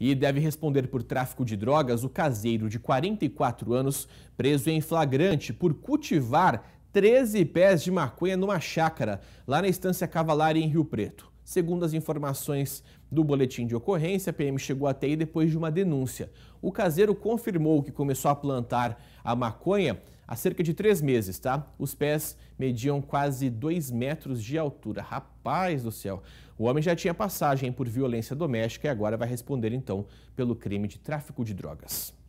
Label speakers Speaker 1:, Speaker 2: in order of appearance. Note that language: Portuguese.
Speaker 1: e deve responder por tráfico de drogas o caseiro de 44 anos, preso em flagrante por cultivar 13 pés de maconha numa chácara, lá na Estância Cavalari, em Rio Preto. Segundo as informações do boletim de ocorrência, a PM chegou até aí depois de uma denúncia. O caseiro confirmou que começou a plantar a maconha há cerca de três meses, tá? Os pés mediam quase dois metros de altura. Rapaz do céu! O homem já tinha passagem por violência doméstica e agora vai responder, então, pelo crime de tráfico de drogas.